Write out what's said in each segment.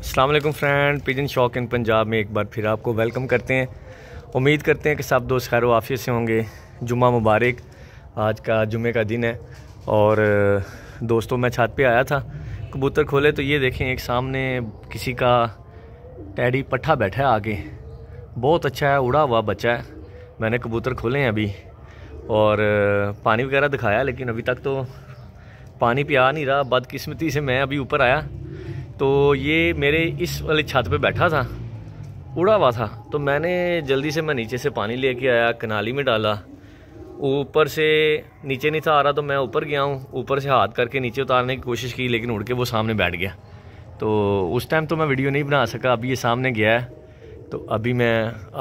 अल्लाम friend pigeon shock in Punjab में एक बार फिर आपको वेलकम करते हैं उम्मीद करते हैं कि सब दोस्त खैर वाफिय से होंगे जुम्मा मुबारक आज का जुमे का दिन है और दोस्तों मैं छत पे आया था कबूतर खोले तो ये देखें एक सामने किसी का टैडी पट्ठा बैठा है आगे बहुत अच्छा है उड़ा हुआ बच्चा है मैंने कबूतर खोले हैं अभी और पानी वगैरह दिखाया लेकिन अभी तक तो पानी पिया नहीं रहा बदकिस्मती से मैं अभी ऊपर आया तो ये मेरे इस वाली छत पे बैठा था उड़ा हुआ था तो मैंने जल्दी से मैं नीचे से पानी लेके आया कनाली में डाला ऊपर से नीचे नहीं था आ रहा तो मैं ऊपर गया हूँ ऊपर से हाथ करके नीचे उतारने की कोशिश की लेकिन उड़ के वो सामने बैठ गया तो उस टाइम तो मैं वीडियो नहीं बना सका अभी ये सामने गया है तो अभी मैं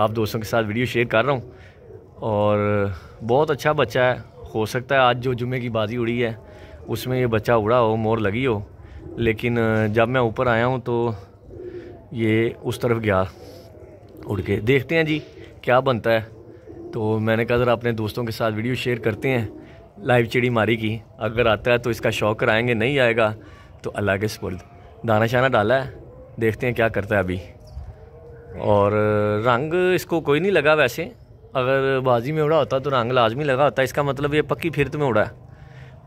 आप दोस्तों के साथ वीडियो शेयर कर रहा हूँ और बहुत अच्छा बच्चा है हो सकता है आज जो जुमे की बाजी उड़ी है उसमें ये बच्चा उड़ा हो मोर लगी हो लेकिन जब मैं ऊपर आया हूँ तो ये उस तरफ गया उड़ के देखते हैं जी क्या बनता है तो मैंने कहा ज़रा अपने दोस्तों के साथ वीडियो शेयर करते हैं लाइव चिड़ी मारी की अगर आता है तो इसका शौक कराएंगे नहीं आएगा तो अल्लाह के स्पुर्द दाना शाना डाला है देखते हैं क्या करता है अभी और रंग इसको कोई नहीं लगा वैसे अगर बाजी में उड़ा होता तो रंग लाजमी लगा होता इसका मतलब ये पक्की फिरत में उड़ा है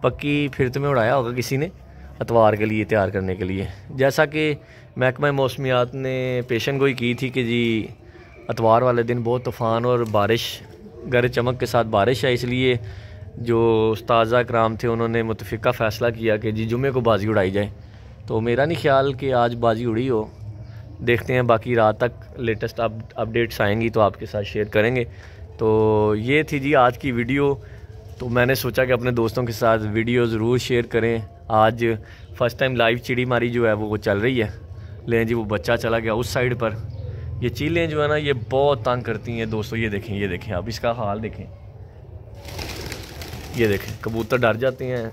पक्की फिरत में उड़ाया होगा किसी ने अतवार के लिए तैयार करने के लिए जैसा कि महकमा मौसमियात ने पेशन गोई की थी कि जी अतवार वाले दिन बहुत तूफ़ान और बारिश गर चमक के साथ बारिश है इसलिए जो उसताज़ा कराम थे उन्होंने मुतफ़ा फ़ैसला किया कि जी जुमे को बाजी उड़ाई जाए तो मेरा नहीं ख्याल कि आज बाजी उड़ी हो देखते हैं बाकी रात तक लेटेस्ट अपडेट्स आएंगी तो आपके साथ शेयर करेंगे तो ये थी जी आज की वीडियो तो मैंने सोचा कि अपने दोस्तों के साथ वीडियो ज़रूर शेयर करें आज फर्स्ट टाइम लाइव चिड़ी मारी जो है वो चल रही है लें जी वो बच्चा चला गया उस साइड पर ये चीलें जो है ना ये बहुत तंग करती हैं दोस्तों ये देखें ये देखें आप इसका हाल देखें ये देखें कबूतर डर जाते हैं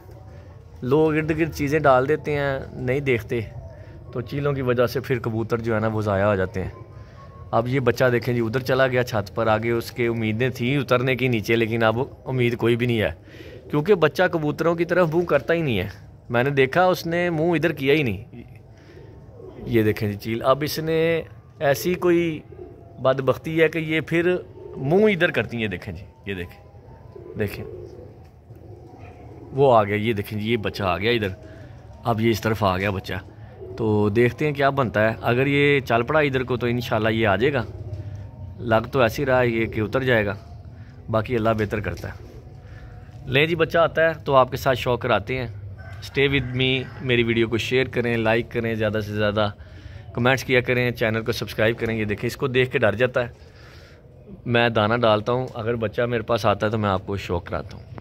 लोग इर्द गिर्द चीज़ें डाल देते हैं नहीं देखते तो चीलों की वजह से फिर कबूतर जो है ना वो ज़ाया आ जाते हैं अब ये बच्चा देखें जी उधर चला गया छत पर आगे उसके उम्मीदें थी उतरने की नीचे लेकिन अब उम्मीद कोई भी नहीं है क्योंकि बच्चा कबूतरों की तरफ मुँह करता ही नहीं है मैंने देखा उसने मुँह इधर किया ही नहीं ये देखें जी चील अब इसने ऐसी कोई बदबख्ती है कि ये फिर मुँह इधर करती है देखें जी ये देखें देखें वो आ गया ये देखें जी ये बच्चा आ गया इधर अब ये इस तरफ आ गया बच्चा तो देखते हैं क्या बनता है अगर ये चल पड़ा इधर को तो इन ये आ जाएगा लग तो ऐसी रहा है ये कि उतर जाएगा बाकी अल्लाह बेहतर करता है ले जी बच्चा आता है तो आपके साथ शौक कराते हैं स्टे विद मी मेरी वीडियो को शेयर करें लाइक करें ज़्यादा से ज़्यादा कमेंट्स किया करें चैनल को सब्सक्राइब करें ये देखें इसको देख के डर जाता है मैं दाना डालता हूँ अगर बच्चा मेरे पास आता है तो मैं आपको शौक कराता हूँ